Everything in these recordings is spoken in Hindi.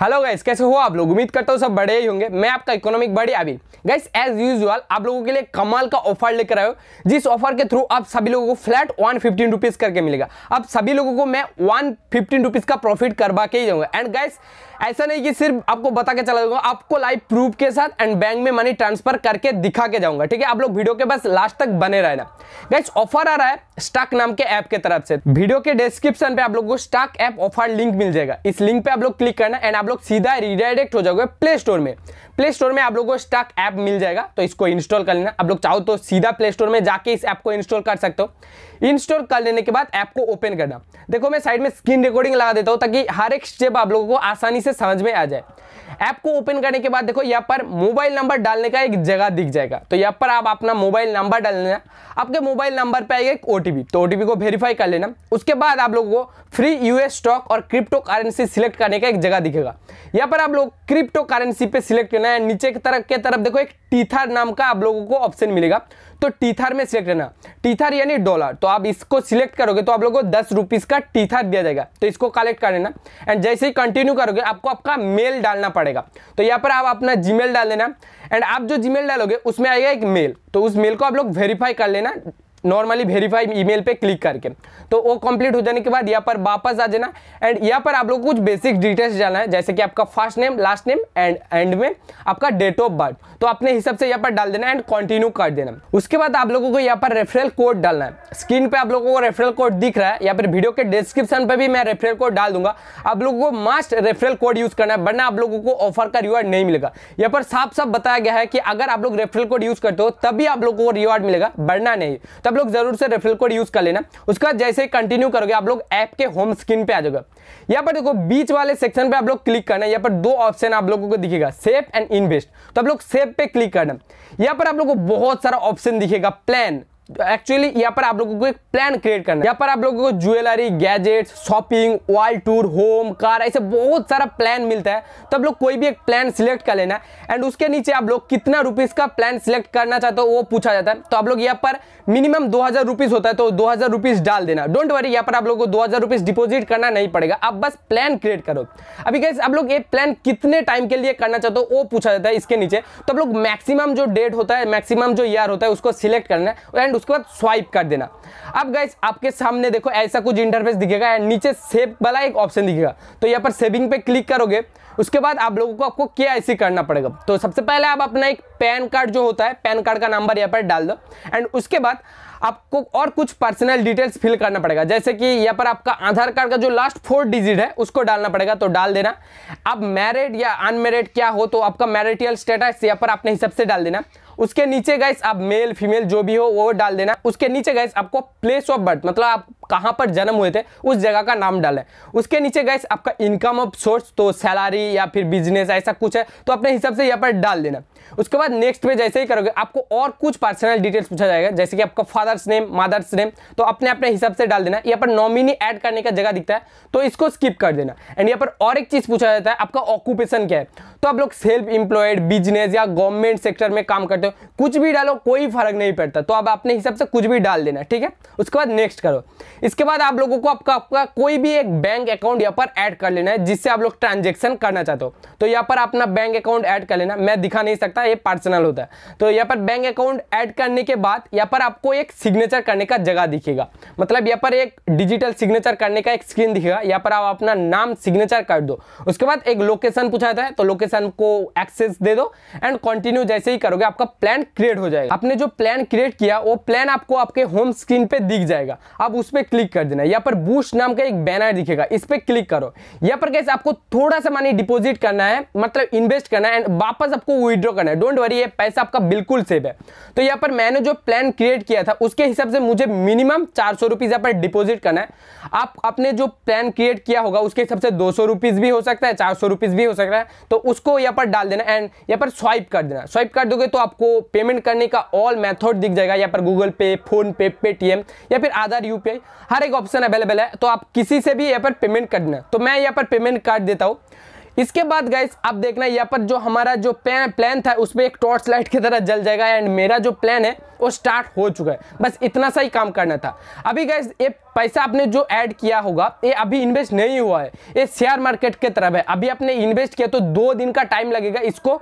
हेलो गाइस कैसे हो आप लोग उम्मीद करता हूँ सब बड़े ही होंगे मैं आपका इकोनॉमिक बड़े अभी गाइस एज यूजुअल आप लोगों के लिए कमाल का ऑफर लेकर आयो जिस ऑफर के थ्रू आप सभी लोगों को फ्लैट वन फिफ्टीन रुपीज़ करके मिलेगा अब सभी लोगों को मैं वन फिफ्टीन रुपीज़ का प्रॉफिट करवा के ही जाऊँगा एंड गाइस ऐसा नहीं कि सिर्फ आपको बता के चला जाऊंगा आपको लाइव प्रूफ के साथ एंड बैंक में मनी ट्रांसफर करके दिखा के जाऊंगा ठीक है आप लोग वीडियो के पास लास्ट तक बने रहना गाइज ऑफर आ रहा है स्टाक नाम के ऐप के तरफ से वीडियो के डिस्क्रिप्शन पे आप लोग को स्टाक ऐप ऑफर लिंक मिल जाएगा इस लिंक पे आप लोग क्लिक करना एंड आप लोग सीधा रिडायरेक्ट हो जाओगे प्ले स्टोर में प्ले स्टोर में आप लोग को स्टाक ऐप मिल जाएगा तो इसको इंस्टॉल कर लेना आप लोग चाहो तो सीधा प्ले स्टोर में जाके इस ऐप को इंस्टॉल कर सकते हो इंस्टॉल कर लेने के बाद ऐप को ओपन करना देखो मैं साइड में स्क्रीन रिकॉर्डिंग लगा देता हूँ ताकि हर एक स्टेप आप लोगों को आसानी से से समझ में आ जाए ऐप को ओपन करने के बाद देखो यहाँ पर मोबाइल नंबर डालने का एक जगह दिख जाएगा तो यहाँ पर आप अपना मोबाइल नंबर डाल लेना आपके मोबाइल नंबर पर आएगा एक ओ तो ओ को वेरीफाई कर लेना उसके बाद आप लोगों को फ्री यूएस स्टॉक और क्रिप्टो करेंसी सिलेक्ट करने का एक जगह दिखेगा यहाँ पर आप लोग क्रिप्टो करेंसी पर सिलेक्ट करना है नीचे की तरफ के तरफ देखो एक टीथर नाम का आप लोगों को ऑप्शन मिलेगा तो टीथर में सिलेक्ट करना टीथर यानी डॉलर तो आप इसको सिलेक्ट करोगे तो आप लोग को दस का टीथर दिया जाएगा तो इसको कलेक्ट कर लेना एंड जैसे ही कंटिन्यू करोगे आप आपको आपका मेल डालना पड़ेगा तो यहाँ पर आप अपना जीमेल डाल देना एंड आप जो जीमेल डालोगे उसमें आएगा एक मेल तो उस मेल को आप लोग वेरीफाई कर लेना नॉर्मली वेरीफाई ईमेल पे क्लिक करके तो वो कंप्लीट हो जाने के बाद यहाँ पर वापस आ जाना एंड यहाँ पर आप लोग कुछ बेसिक डिटेल्स डालना है जैसे कि आपका first name last name and end में आपका डेट ऑफ बर्थ तो अपने हिसाब से यहाँ पर डाल देना एंड कंटिन्यू कर देना उसके बाद आप लोगों को यहाँ पर रेफरल कोड डालना है स्क्रीन पर आप लोगों को रेफरल कोड दिख रहा है या फिर वीडियो के डिस्क्रिप्शन पर भी मैं रेफरल कोड डाल दूंगा आप लोगों को मस्ट रेफरल कोड यूज करना है वरना आप लोगों को ऑफर का रिवॉर्ड नहीं मिलेगा यहाँ पर साफ साफ बताया गया है कि अगर आप लोग रेफरल कोड यूज करते हो तभी आप लोगों को रिवॉर्ड मिलेगा वरना नहीं तो तब लोग जरूर से रेफरल कोड यूज कर लेना उसका जैसे कंटिन्यू करोगे आप लोग ऐप के होम स्क्रीन पे आ जाओगे यहाँ पर देखो बीच वाले सेक्शन पे आप लोग क्लिक करना यहाँ पर दो ऑप्शन आप लोगों को दिखेगा सेव एंड इन्वेस्ट तो आप लोग सेव पे क्लिक करना यहाँ पर आप लोग को बहुत सारा ऑप्शन दिखेगा प्लान एक्चुअली यहाँ पर आप लोगों को एक प्लान क्रिएट करना है यहाँ पर आप लोगों को jewellery gadgets shopping world tour home car ऐसे बहुत सारा प्लान मिलता है तो आप लोग कोई भी एक प्लान सिलेक्ट कर लेना एंड उसके नीचे आप लोग कितना रुपीस का प्लान सिलेक्ट करना चाहते हो वो पूछा जाता है तो आप लोग यहाँ पर मिनिमम दो हज़ार रुपीज़ होता है तो दो हज़ार रुपीज़ डाल देना डोंट वरी यहाँ पर आप लोगों को दो हज़ार रुपीज़ डिपोजिट करना नहीं पड़ेगा आप बस प्लान क्रिएट करो अभी कैसे आप लोग ये प्लान कितने टाइम के लिए करना चाहते हो वो पूछा जाता है इसके नीचे तो आप लोग मैक्सिमम जो डेट होता है मैक्सिमम जो ईयर होता है उसको सिलेक्ट करना है एंड उसके बाद स्वाइप कर देना अब गैस आपके सामने देखो ऐसा कुछ इंटरफेस दिखेगा एंड नीचे सेव वाला एक ऑप्शन दिखेगा तो यहाँ पर सेविंग पे क्लिक करोगे उसके बाद आप लोगों को आपको के करना पड़ेगा तो सबसे पहले आप अपना एक पैन कार्ड जो होता है पैन कार्ड का नंबर यहाँ पर डाल दो एंड उसके बाद आपको और कुछ पर्सनल डिटेल्स फिल करना पड़ेगा जैसे कि यहाँ पर आपका आधार कार्ड का जो लास्ट फोर डिजिट है उसको डालना पड़ेगा तो डाल देना आप मैरिड या अनमेरिड क्या हो तो आपका मैरिटियल स्टेटस यहाँ पर अपने हिसाब से डाल देना उसके नीचे गैस आप मेल फीमेल जो भी हो वो डाल देना उसके नीचे गैस आपको प्लेस ऑफ बर्थ मतलब आप कहाँ पर जन्म हुए थे उस जगह का नाम डालें उसके नीचे गैस आपका इनकम ऑफ सोर्स तो सैलरी या फिर बिजनेस ऐसा कुछ है तो अपने हिसाब से यहाँ पर डाल देना उसके बाद नेक्स्ट पे जैसे ही करोगे आपको और कुछ पर्सनल डिटेल्स पूछा जाएगा जैसे कि आपका फादर्स नेम मदर्स नेम तो अपने अपने हिसाब से डाल देना यहाँ पर नॉमिनी ऐड करने का जगह दिखता है तो इसको स्किप कर देना एंड यहाँ पर और एक चीज़ पूछा जाता है आपका ऑक्यूपेशन क्या है तो आप लोग सेल्फ एम्प्लॉयड बिजनेस या गवर्नमेंट सेक्टर में काम करते हो कुछ भी डालो कोई फर्क नहीं पड़ता तो आप अपने हिसाब से कुछ भी डाल देना ठीक है उसके बाद नेक्स्ट करो इसके बाद आप लोगों को आपका आपका कोई भी एक बैंक अकाउंट यहाँ पर ऐड कर लेना है जिससे आप लोग ट्रांजेक्शन करना चाहते हो तो यहाँ पर अपना बैंक अकाउंट ऐड कर लेना मैं दिखा नहीं सकता ये पर्सनल होता है तो यहाँ पर बैंक अकाउंट ऐड करने के बाद यहाँ पर आपको एक सिग्नेचर करने का जगह दिखेगा मतलब यहाँ पर एक डिजिटल सिग्नेचर करने का एक स्क्रीन दिखेगा यहाँ पर आप अपना नाम सिग्नेचर कर दो उसके बाद एक लोकेशन पूछा जाता है तो लोकेशन को एक्सेस दे दो एंड कंटिन्यू जैसे ही करोगे आपका प्लान क्रिएट हो जाएगा आपने जो प्लान क्रिएट किया वो प्लान आपको आपके होम स्क्रीन पर दिख जाएगा आप उस पर क्लिक कर देना यहाँ पर बूस्ट नाम का एक बैनर दिखेगा इस पर क्लिक करो यहाँ पर कैसे आपको थोड़ा सा मनी डिपोजिट करना है मतलब इन्वेस्ट करना है एंड वापस आपको विदड्रॉ करना है डोंट वरी ये पैसा आपका बिल्कुल सेफ है तो यहाँ पर मैंने जो प्लान क्रिएट किया था उसके हिसाब से मुझे मिनिमम चार सौ रुपीज़ यहाँ पर डिपोजिट करना है आप अपने जो प्लान क्रिएट किया होगा उसके हिसाब से दो सौ रुपीज़ भी हो सकता है चार सौ रुपीज़ भी हो सकता है तो उसको यहाँ पर डाल देना एंड यहाँ पर स्वाइप कर देना स्वाइप कर दोगे तो आपको पेमेंट करने का ऑल मेथड दिख जाएगा यहाँ पर गूगल पे फोन पे पेटीएम या फिर आधार यूपीआई हर एक ऑप्शन अवेलेबल है तो आप किसी से भी यहाँ पर पेमेंट करना तो मैं यहाँ पर पेमेंट कर देता हूँ इसके बाद गाइस आप देखना यहाँ पर जो हमारा जो प्लान था उसमें एक टॉर्च लाइट की तरह जल जाएगा एंड मेरा जो प्लान है वो स्टार्ट हो चुका है बस इतना सा ही काम करना था अभी गाइस ये पैसा आपने जो ऐड किया होगा ये अभी इन्वेस्ट नहीं हुआ है ये शेयर मार्केट के तरफ है अभी आपने इन्वेस्ट किया तो दो दिन का टाइम लगेगा इसको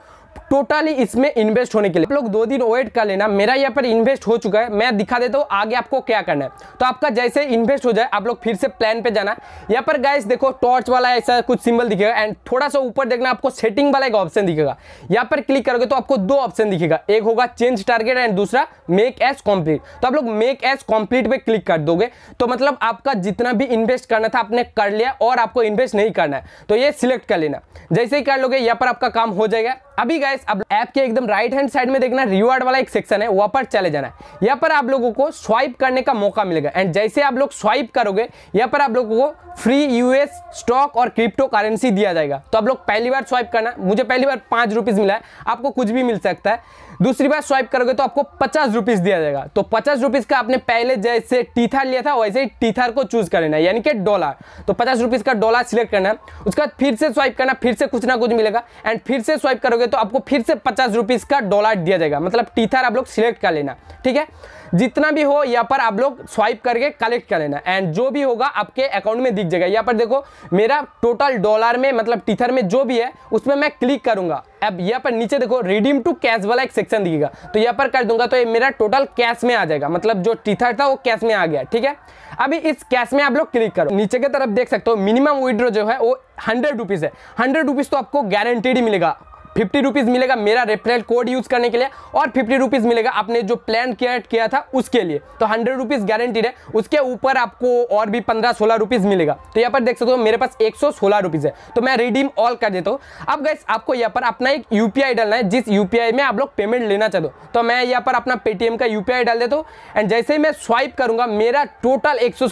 टोटली इसमें इन्वेस्ट होने के लिए आप लोग दो दिन वेट कर लेना मेरा यहाँ पर इन्वेस्ट हो चुका है मैं दिखा देता हूँ आगे आपको क्या करना है तो आपका जैसे इन्वेस्ट हो जाए आप लोग फिर से प्लान पे जाना यहाँ पर गाइस देखो टॉर्च वाला ऐसा कुछ सिंबल दिखेगा एंड थोड़ा सा ऊपर देखना आपको सेटिंग वाला एक ऑप्शन दिखेगा यहाँ पर क्लिक करोगे तो आपको दो ऑप्शन दिखेगा एक होगा चेंज टारगेट एंड दूसरा मेक एज कॉम्प्लीट तो आप लोग मेक एज कॉम्प्लीट पर क्लिक कर दोगे तो मतलब आपका जितना भी इन्वेस्ट करना था आपने कर लिया और आपको इन्वेस्ट नहीं करना है तो ये सिलेक्ट कर लेना जैसे ही कर लोगे यहाँ पर आपका काम हो जाएगा अभी गाइस अब ऐप के एकदम राइट हैंड साइड में देखना रिवार्ड वाला एक सेक्शन है वहां पर चले जाना है यहाँ पर आप लोगों को स्वाइप करने का मौका मिलेगा एंड जैसे आप लोग स्वाइप करोगे यहाँ पर आप लोगों को फ्री यूएस स्टॉक और क्रिप्टो करेंसी दिया जाएगा तो आप लोग पहली बार स्वाइप करना मुझे पहली बार पाँच रुपीज़ मिला है आपको कुछ भी मिल सकता है दूसरी बार स्वाइप करोगे तो आपको पचास रुपीज़ दिया जाएगा तो पचास रुपीज़ का आपने पहले जैसे टीथर लिया था वैसे ही टीथर को चूज़ कर लेना यानी कि डॉलर तो पचास रुपीज़ का डॉलर सिलेक्ट करना है उसके बाद फिर से स्वाइप करना फिर से कुछ ना कुछ मिलेगा एंड फिर से स्वाइप करोगे करोगे तो आपको फिर से पचास रुपीज़ का डॉलर दिया जाएगा मतलब टीथर आप लोग सिलेक्ट कर लेना ठीक है जितना भी हो यहाँ पर आप लोग स्वाइप करके कलेक्ट कर लेना एंड जो भी होगा आपके अकाउंट में दिख जाएगा यहाँ पर देखो मेरा टोटल डॉलर में मतलब टीथर में जो भी है उसमें मैं क्लिक करूंगा अब यहाँ पर नीचे देखो रिडीम टू कैश वाला एक सेक्शन दिखेगा तो यहाँ पर कर दूंगा तो ये मेरा टोटल कैश में आ जाएगा मतलब जो टीथर था वो कैश में आ गया ठीक है अभी इस कैश में आप लोग क्लिक करो नीचे की तरफ देख सकते हो मिनिमम विड्रो जो है वो हंड्रेड रुपीज़ है हंड्रेड रुपीज़ तो आपको गारंटीड ही मिलेगा फिफ्टी रुपीज़ मिलेगा मेरा रेफरल कोड यूज़ करने के लिए और फिफ्टी रुपीज़ मिलेगा आपने जो प्लान क्रिएट किया था उसके लिए तो हंड्रेड रुपीज़ गारंटीड है उसके ऊपर आपको और भी पंद्रह सोलह रुपीज़ मिलेगा तो यहाँ पर देख सकते हो मेरे पास एक सौ सोलह रुपीज़ है तो मैं रिडीम ऑल कर देता हूँ अब गैस आपको यहाँ पर अपना एक यू डालना है जिस यू में आप लोग पेमेंट लेना चाहते हो तो मैं यहाँ पर अपना पेटीएम का यू डाल देता हूँ एंड जैसे ही मैं स्वाइप करूँगा मेरा टोटल एक सौ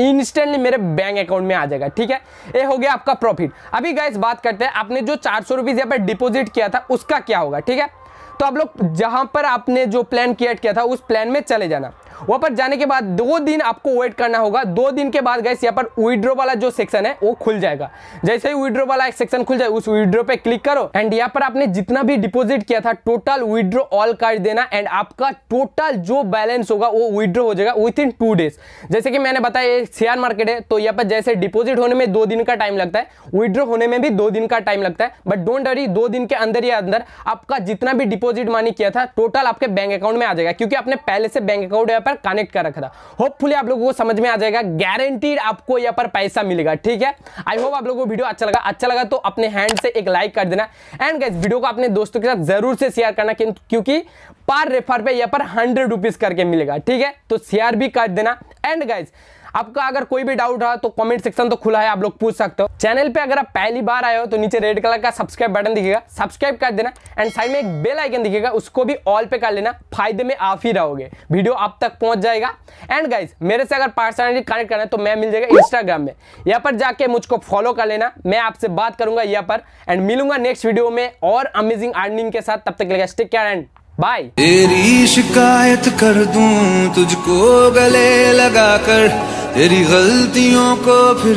इंस्टेंटली मेरे बैंक अकाउंट में आ जाएगा ठीक है ये हो गया आपका प्रॉफिट अभी गैस बात करते हैं आपने जो चार सौ रुपीज़ यहाँ पर डिपोजिट डिपॉजिट किया था उसका क्या होगा ठीक है तो आप लोग जहां पर आपने जो प्लान क्रिएट किया था उस प्लान में चले जाना वहां पर जाने के बाद दो दिन आपको वेट करना होगा दो दिन के बाद गैस यहाँ पर विड्रो वाला जो सेक्शन है वो खुल जाएगा जैसे ही विड्रो वाला एक सेक्शन खुल जाए उस विड्रो पे क्लिक करो एंड यहाँ पर आपने जितना भी डिपोजिट किया था टोटल विड्रो ऑल कार्ड देना एंड आपका टोटल जो बैलेंस होगा वो विड्रो हो जाएगा विथ इन टू डेज जैसे कि मैंने बताया शेयर मार्केट है तो यहाँ पर जैसे डिपोजिट होने में दो दिन का टाइम लगता है विड्रो होने में भी दो दिन का टाइम लगता है बट डोंट डरी दो दिन के अंदर ही अंदर आपका जितना भी डिपोजिट मानी किया था टोटल आपके बैंक अकाउंट में आ जाएगा क्योंकि आपने पहले से बैंक अकाउंट यहाँ पर कनेक्ट कर रखा था होपफुली आप लोगों को समझ में आ जाएगा गारंटीड आपको यहाँ पर पैसा मिलेगा ठीक है आई होप आप लोगों को वीडियो अच्छा लगा अच्छा लगा तो अपने हैंड से एक लाइक कर देना एंड गाइज वीडियो को अपने दोस्तों के साथ जरूर से शेयर करना क्योंकि पर रेफर पे यहाँ पर हंड्रेड रुपीज करके मिलेगा ठीक है तो शेयर भी कर देना एंड गाइज आपका अगर कोई भी डाउट रहा तो कमेंट सेक्शन तो खुला है आप लोग पूछ सकते हो चैनल पे अगर आप पहली बार आए हो तो नीचे रेड कलर का सब्सक्राइब बटन दिखेगा सब्सक्राइब कर देना एंड साइड में एक बेल आइकन दिखेगा उसको भी ऑल पे कर लेना फायदे में आप ही रहोगे वीडियो आप तक पहुंच जाएगा एंड गाइज मेरे से अगर पर्सनली कनेक्ट करना है तो मैं मिल जाएगा इंस्टाग्राम में यहाँ पर जाके मुझको फॉलो कर लेना मैं आपसे बात करूंगा यहाँ पर एंड मिलूंगा नेक्स्ट वीडियो में और अमेजिंग अर्निंग के साथ तब तक लगेगा स्टेक केयर एंड बाय तेरी शिकायत कर दूं तुझको गले लगा कर तेरी गलतियों को फिर